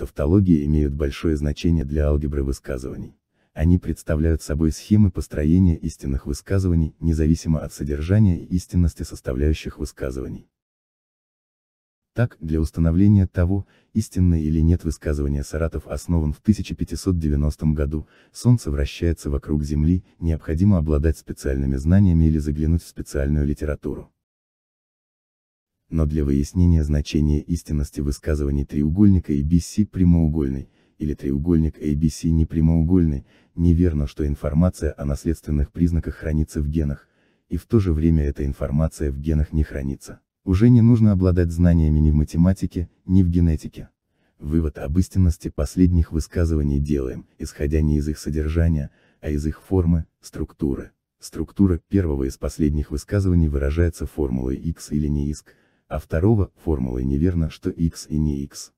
Тавтологии имеют большое значение для алгебры высказываний. Они представляют собой схемы построения истинных высказываний, независимо от содержания и истинности составляющих высказываний. Так, для установления того, истинное или нет высказывание Саратов основан в 1590 году, Солнце вращается вокруг Земли, необходимо обладать специальными знаниями или заглянуть в специальную литературу но для выяснения значения истинности высказываний треугольника ABC прямоугольный, или треугольник ABC непрямоугольный, неверно, что информация о наследственных признаках хранится в генах, и в то же время эта информация в генах не хранится. Уже не нужно обладать знаниями ни в математике, ни в генетике. Вывод об истинности последних высказываний делаем, исходя не из их содержания, а из их формы, структуры. Структура первого из последних высказываний выражается формулой x или не иск, а второго формулой неверно, что x и не x.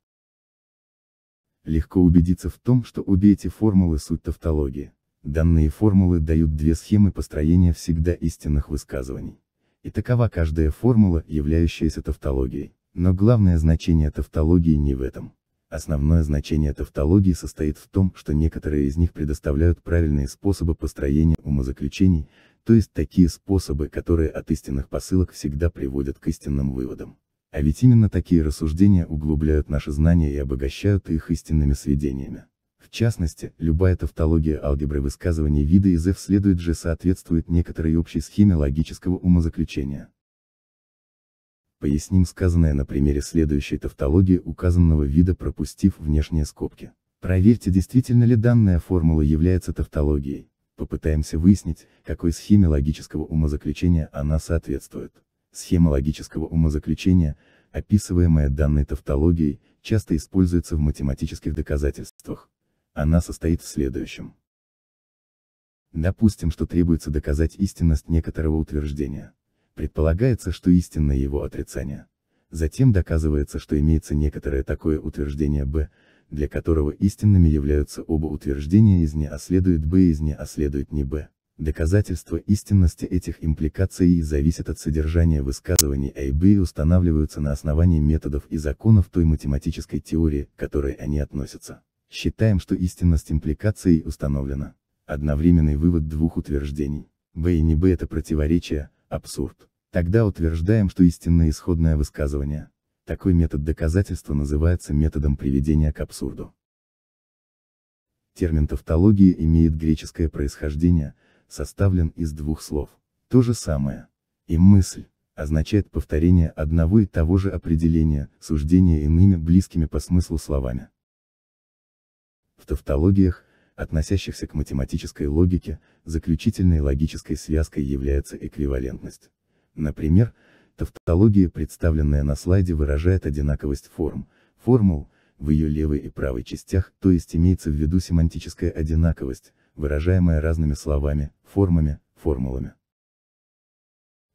Легко убедиться в том, что обе эти формулы суть тавтологии. Данные формулы дают две схемы построения всегда истинных высказываний. И такова каждая формула, являющаяся тавтологией. Но главное значение тавтологии не в этом. Основное значение тавтологии состоит в том, что некоторые из них предоставляют правильные способы построения умозаключений, то есть такие способы, которые от истинных посылок всегда приводят к истинным выводам. А ведь именно такие рассуждения углубляют наши знания и обогащают их истинными сведениями. В частности, любая тавтология алгебры высказываний вида из F следует же соответствует некоторой общей схеме логического умозаключения. Поясним сказанное на примере следующей тавтологии указанного вида пропустив внешние скобки. Проверьте действительно ли данная формула является тавтологией попытаемся выяснить, какой схеме логического умозаключения она соответствует. Схема логического умозаключения, описываемая данной тавтологией, часто используется в математических доказательствах. Она состоит в следующем. Допустим, что требуется доказать истинность некоторого утверждения. Предполагается, что истинно его отрицание. Затем доказывается, что имеется некоторое такое утверждение b, для которого истинными являются оба утверждения из не а следует б и из не а следует не б. Доказательства истинности этих импликаций зависят от содержания высказываний А и Б и устанавливаются на основании методов и законов той математической теории, к которой они относятся. Считаем, что истинность импликаций установлена. Одновременный вывод двух утверждений. Б и не Б это противоречие, абсурд. Тогда утверждаем, что истинное исходное высказывание, такой метод доказательства называется методом приведения к абсурду. Термин тавтология имеет греческое происхождение, составлен из двух слов. То же самое. И мысль, означает повторение одного и того же определения, суждения иными близкими по смыслу словами. В тавтологиях, относящихся к математической логике, заключительной логической связкой является эквивалентность. Например, Тавтология, представленная на слайде, выражает одинаковость форм, формул, в ее левой и правой частях, то есть имеется в виду семантическая одинаковость, выражаемая разными словами, формами, формулами.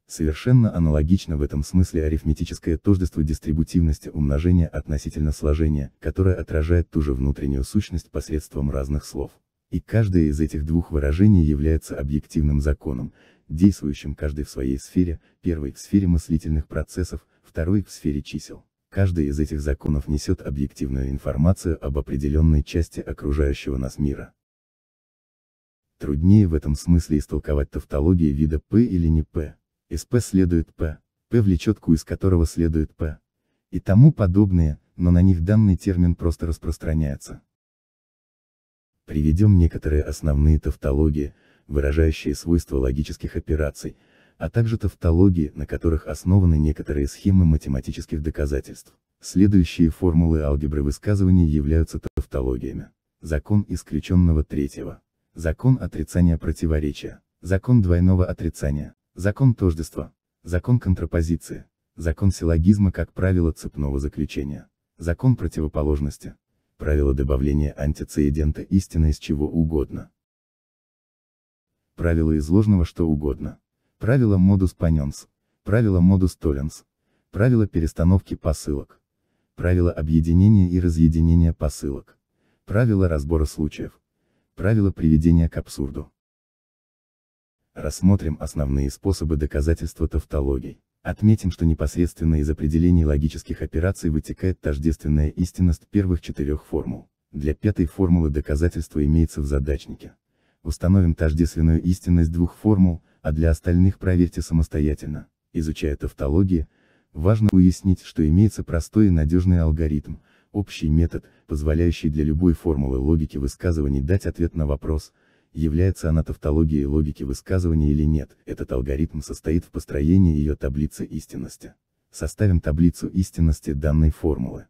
Совершенно аналогично в этом смысле арифметическое тождество дистрибутивности умножения относительно сложения, которое отражает ту же внутреннюю сущность посредством разных слов. И каждое из этих двух выражений является объективным законом, действующим каждый в своей сфере, первый в сфере мыслительных процессов, второй в сфере чисел. Каждый из этих законов несет объективную информацию об определенной части окружающего нас мира. Труднее в этом смысле истолковать тавтологии вида P или не P. Из P следует P, P влечет Q из которого следует P. И тому подобное, но на них данный термин просто распространяется. Приведем некоторые основные тавтологии, выражающие свойства логических операций, а также тавтологии, на которых основаны некоторые схемы математических доказательств. Следующие формулы алгебры высказываний являются тавтологиями. Закон исключенного третьего. Закон отрицания противоречия. Закон двойного отрицания. Закон тождества. Закон контрапозиции. Закон силлогизма как правило цепного заключения. Закон противоположности. Правило добавления антицидента истины из чего угодно правила изложенного что угодно. Правило модус поненс, правило модус толленс, правило перестановки посылок, правило объединения и разъединения посылок, правило разбора случаев, правило приведения к абсурду. Рассмотрим основные способы доказательства тавтологий. Отметим, что непосредственно из определений логических операций вытекает тождественная истинность первых четырех формул. Для пятой формулы доказательство имеется в задачнике установим тождественную истинность двух формул, а для остальных проверьте самостоятельно. Изучая тавтологии, важно уяснить, что имеется простой и надежный алгоритм, общий метод, позволяющий для любой формулы логики высказываний дать ответ на вопрос, является она тавтологией логики высказывания или нет, этот алгоритм состоит в построении ее таблицы истинности. Составим таблицу истинности данной формулы.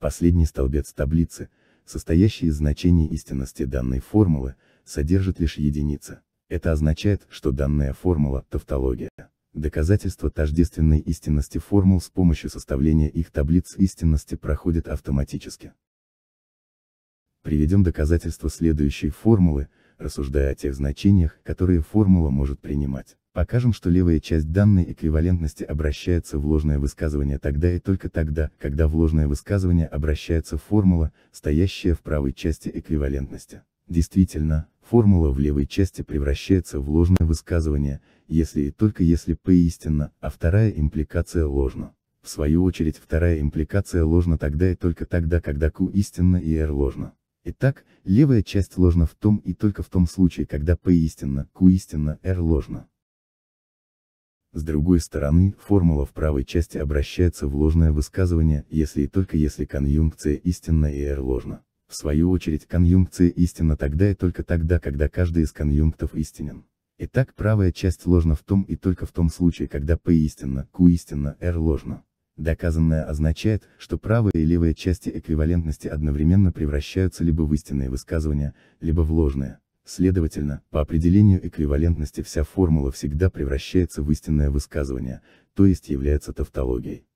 Последний столбец таблицы – состоящий из значений истинности данной формулы, содержит лишь единица. Это означает, что данная формула – тавтология. Доказательство тождественной истинности формул с помощью составления их таблиц истинности проходит автоматически. Приведем доказательство следующей формулы – рассуждая о тех значениях, которые формула может принимать. Покажем, что левая часть данной эквивалентности обращается в ложное высказывание тогда и только тогда, когда в ложное высказывание обращается формула, стоящая в правой части эквивалентности. Действительно, формула в левой части превращается в ложное высказывание, если и только если P истинно, а вторая импликация ложна. В свою очередь вторая импликация ложна тогда и только тогда, когда Q истинно и R ложно. Итак, левая часть ложна в том и только в том случае, когда P истинно, Q истинно, R ложно. С другой стороны, формула в правой части обращается в ложное высказывание, если и только если конъюнкция истинна и R ложна. В свою очередь конъюнкция истинна тогда и только тогда, когда каждый из конъюнктов истинен. Итак, правая часть ложна в том и только в том случае, когда P истинно, Q истинно, R ложно. Доказанное означает, что правая и левая части эквивалентности одновременно превращаются либо в истинные высказывания, либо в ложные. Следовательно, по определению эквивалентности вся формула всегда превращается в истинное высказывание, то есть является тавтологией.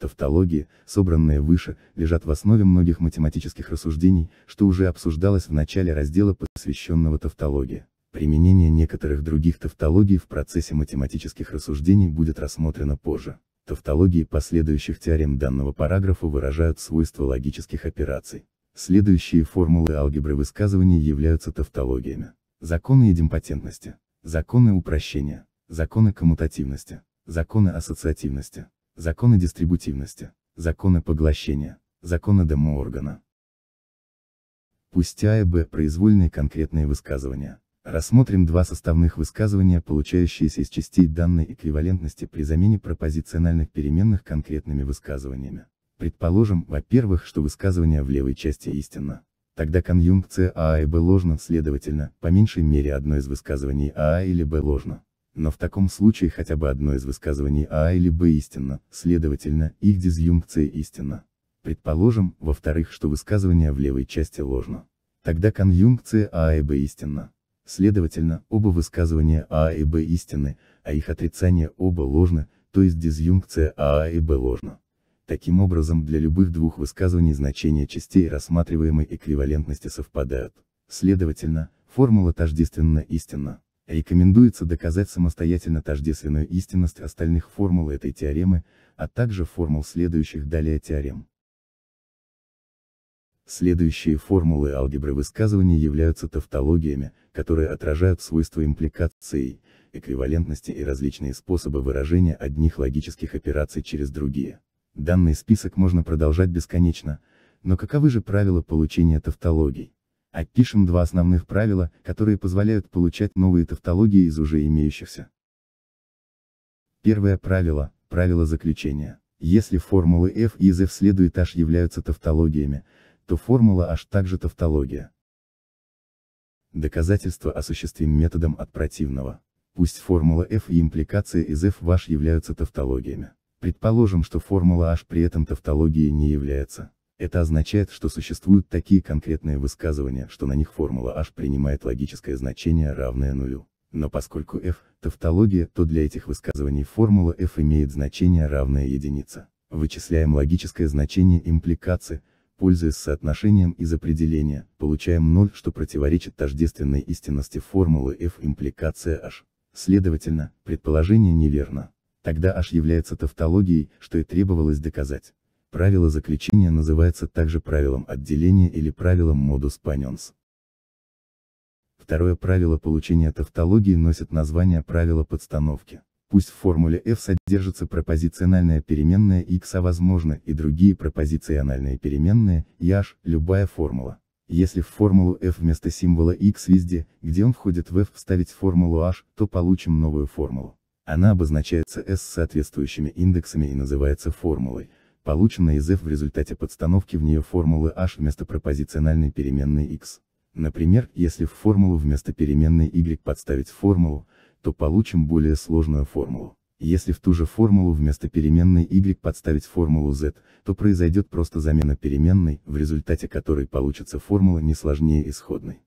Тавтологии, собранные выше, лежат в основе многих математических рассуждений, что уже обсуждалось в начале раздела, посвященного тавтологии. Применение некоторых других тавтологий в процессе математических рассуждений будет рассмотрено позже. Тавтологии последующих теорем данного параграфа выражают свойства логических операций. Следующие формулы алгебры высказываний являются тавтологиями. Законы идемпотентности, законы упрощения, законы коммутативности, законы ассоциативности, законы дистрибутивности, законы поглощения, законы Демооргана. Пусть А и Б произвольные конкретные высказывания, Рассмотрим два составных высказывания, получающиеся из частей данной эквивалентности при замене пропозициональных переменных конкретными высказываниями. Предположим, во-первых, что высказывание в левой части истинно. Тогда конъюнкция А и Б ложна, следовательно, по меньшей мере одно из высказываний А или Б ложно. Но в таком случае хотя бы одно из высказываний А или Б истинно, следовательно, их дизъюнкция истинна. Предположим, во-вторых, что высказывание в левой части ложно. Тогда конъюнкция А и Б истинна. Следовательно, оба высказывания А и Б истинны, а их отрицание оба ложно, то есть дизъюнкция А и Б ложна. Таким образом, для любых двух высказываний значения частей рассматриваемой эквивалентности совпадают. Следовательно, формула тождественна истинна. Рекомендуется доказать самостоятельно тождественную истинность остальных формул этой теоремы, а также формул следующих далее теорем. Следующие формулы алгебры высказываний являются тавтологиями, которые отражают свойства импликации, эквивалентности и различные способы выражения одних логических операций через другие. Данный список можно продолжать бесконечно, но каковы же правила получения тавтологий? Опишем два основных правила, которые позволяют получать новые тавтологии из уже имеющихся. Первое правило – правило заключения. Если формулы f из f следует h являются тавтологиями, то формула H а также тавтология. Доказательство осуществим методом от противного. Пусть формула F и импликация из F ваш являются тавтологиями. Предположим, что формула H при этом тавтологией не является. Это означает, что существуют такие конкретные высказывания, что на них формула H принимает логическое значение, равное нулю. Но поскольку F – тавтология, то для этих высказываний формула F имеет значение равное единице. Вычисляем логическое значение импликации, пользуясь соотношением из определения, получаем 0, что противоречит тождественной истинности формулы f импликация h. Следовательно, предположение неверно. Тогда h является тавтологией, что и требовалось доказать. Правило заключения называется также правилом отделения или правилом modus ponens. Второе правило получения тавтологии носит название правила подстановки. Пусть в формуле f содержится пропозициональная переменная x, а возможно и другие пропозициональные переменные, и h, любая формула. Если в формулу f вместо символа x везде, где он входит в f, вставить формулу h, то получим новую формулу. Она обозначается s соответствующими индексами и называется формулой, полученной из f в результате подстановки в нее формулы h вместо пропозициональной переменной x. Например, если в формулу вместо переменной y подставить формулу, то получим более сложную формулу. Если в ту же формулу вместо переменной y подставить формулу z, то произойдет просто замена переменной, в результате которой получится формула не сложнее исходной.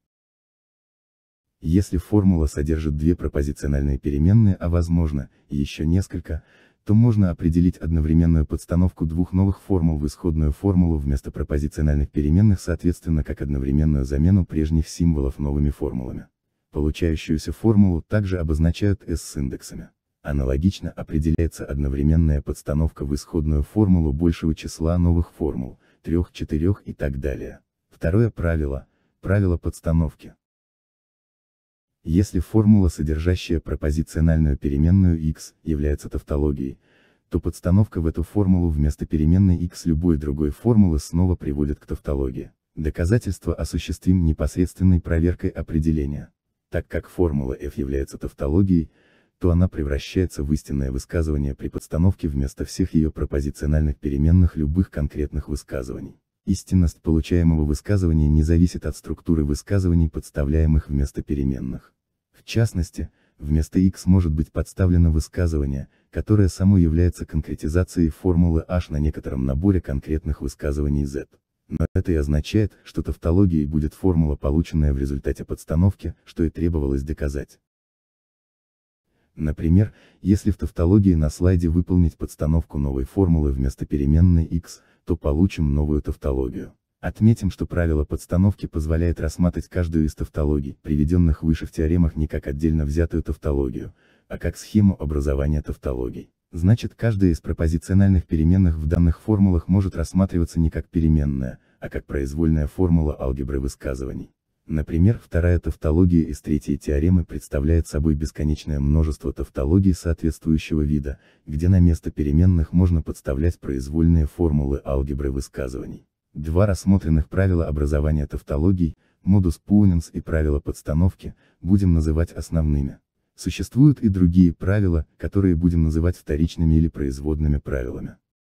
Если формула содержит две пропозициональные переменные, а возможно, еще несколько, то можно определить одновременную подстановку двух новых формул в исходную формулу вместо пропозициональных переменных соответственно как одновременную замену прежних символов новыми формулами. Получающуюся формулу также обозначают S с индексами. Аналогично определяется одновременная подстановка в исходную формулу большего числа новых формул, трех, четырех и так далее. Второе правило – правило подстановки. Если формула, содержащая пропозициональную переменную x, является тавтологией, то подстановка в эту формулу вместо переменной x любой другой формулы снова приводит к тавтологии. Доказательство осуществим непосредственной проверкой определения. Так как формула f является тавтологией, то она превращается в истинное высказывание при подстановке вместо всех ее пропозициональных переменных любых конкретных высказываний. Истинность получаемого высказывания не зависит от структуры высказываний, подставляемых вместо переменных. В частности, вместо x может быть подставлено высказывание, которое само является конкретизацией формулы h на некотором наборе конкретных высказываний z. Но это и означает, что тавтологией будет формула, полученная в результате подстановки, что и требовалось доказать. Например, если в тавтологии на слайде выполнить подстановку новой формулы вместо переменной x, то получим новую тавтологию. Отметим, что правило подстановки позволяет рассматривать каждую из тавтологий, приведенных выше в теоремах не как отдельно взятую тавтологию, а как схему образования тавтологий. Значит каждая из пропозициональных переменных в данных формулах может рассматриваться не как переменная, а как произвольная формула алгебры высказываний. Например, вторая тавтология из третьей теоремы представляет собой бесконечное множество тавтологий соответствующего вида, где на место переменных можно подставлять произвольные формулы алгебры высказываний. Два рассмотренных правила образования тавтологий, модус пуэненс и правило подстановки, будем называть основными. Существуют и другие правила, которые будем называть вторичными или производными правилами.